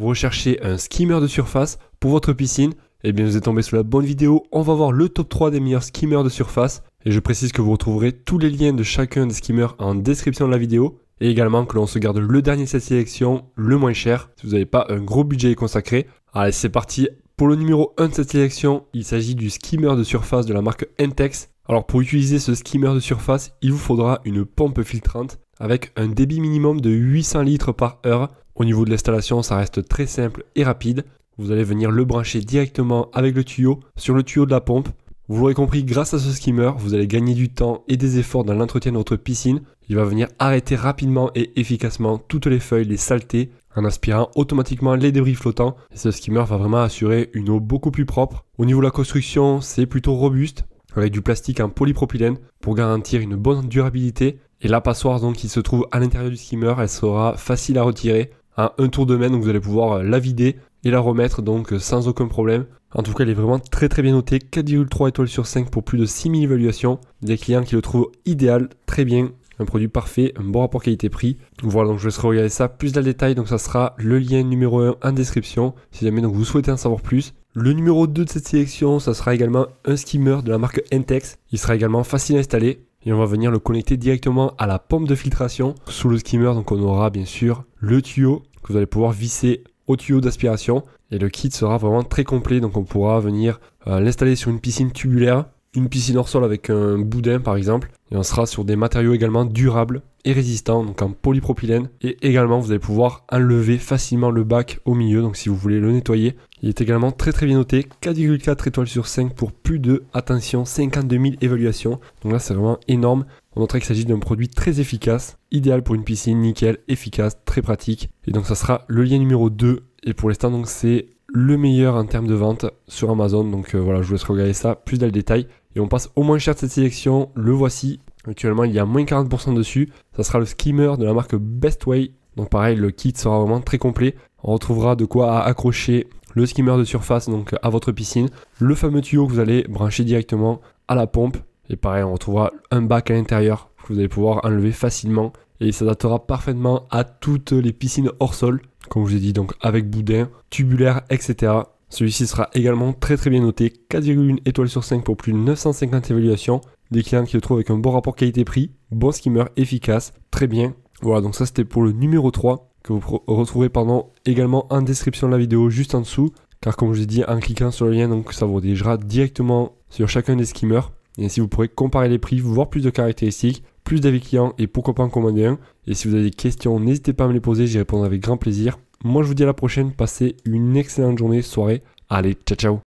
vous recherchez un skimmer de surface pour votre piscine, eh bien vous êtes tombé sur la bonne vidéo, on va voir le top 3 des meilleurs skimmers de surface. Et je précise que vous retrouverez tous les liens de chacun des skimmers en description de la vidéo. Et également que l'on se garde le dernier de cette sélection, le moins cher, si vous n'avez pas un gros budget consacré. Allez c'est parti pour le numéro 1 de cette sélection, il s'agit du skimmer de surface de la marque Intex. Alors pour utiliser ce skimmer de surface, il vous faudra une pompe filtrante avec un débit minimum de 800 litres par heure. Au niveau de l'installation, ça reste très simple et rapide. Vous allez venir le brancher directement avec le tuyau sur le tuyau de la pompe. Vous l'aurez compris, grâce à ce skimmer, vous allez gagner du temps et des efforts dans l'entretien de votre piscine. Il va venir arrêter rapidement et efficacement toutes les feuilles, les saletés, en aspirant automatiquement les débris flottants. ce skimmer va vraiment assurer une eau beaucoup plus propre. Au niveau de la construction, c'est plutôt robuste avec du plastique en polypropylène pour garantir une bonne durabilité. Et la passoire donc qui se trouve à l'intérieur du skimmer, elle sera facile à retirer à un tour de main, donc vous allez pouvoir euh, la vider et la remettre donc euh, sans aucun problème. En tout cas, elle est vraiment très très bien notée, 4,3 étoiles sur 5 pour plus de 6000 évaluations. Des clients qui le trouvent idéal, très bien, un produit parfait, un bon rapport qualité-prix. Voilà, donc je laisserai regarder ça plus dans le détail, donc ça sera le lien numéro 1 en description. Si jamais donc vous souhaitez en savoir plus, le numéro 2 de cette sélection, ça sera également un skimmer de la marque Intex. Il sera également facile à installer et on va venir le connecter directement à la pompe de filtration sous le skimmer. Donc on aura bien sûr le tuyau que vous allez pouvoir visser au tuyau d'aspiration et le kit sera vraiment très complet. Donc on pourra venir euh, l'installer sur une piscine tubulaire, une piscine hors sol avec un boudin par exemple. Et on sera sur des matériaux également durables résistant, donc en polypropylène. Et également, vous allez pouvoir enlever facilement le bac au milieu, donc si vous voulez le nettoyer. Il est également très très bien noté, 4,4 étoiles sur 5 pour plus de, attention, 52 000 évaluations. Donc là, c'est vraiment énorme. On notera qu'il s'agit d'un produit très efficace, idéal pour une piscine, nickel, efficace, très pratique. Et donc ça sera le lien numéro 2. Et pour l'instant, donc c'est le meilleur en termes de vente sur Amazon. Donc euh, voilà, je vous laisse regarder ça plus dans le détail. Et on passe au moins cher de cette sélection, le voici, Actuellement, il y a moins 40% dessus. Ça sera le skimmer de la marque Bestway. Donc pareil, le kit sera vraiment très complet. On retrouvera de quoi accrocher le skimmer de surface donc à votre piscine, le fameux tuyau que vous allez brancher directement à la pompe. Et pareil, on retrouvera un bac à l'intérieur que vous allez pouvoir enlever facilement. Et il s'adaptera parfaitement à toutes les piscines hors sol, comme je vous ai dit, donc avec boudin, tubulaire, etc. Celui-ci sera également très très bien noté, 4,1 étoiles sur 5 pour plus de 950 évaluations des clients qui le trouvent avec un bon rapport qualité-prix, bon skimmer efficace, très bien. Voilà, donc ça c'était pour le numéro 3 que vous retrouverez pendant également en description de la vidéo juste en dessous. Car comme je l'ai dit, en cliquant sur le lien, donc ça vous dirigera directement sur chacun des skimmers. Et ainsi vous pourrez comparer les prix, voir plus de caractéristiques, plus d'avis clients et pourquoi pas en commander un. Et si vous avez des questions, n'hésitez pas à me les poser, j'y répondrai avec grand plaisir. Moi je vous dis à la prochaine, passez une excellente journée, soirée. Allez, ciao ciao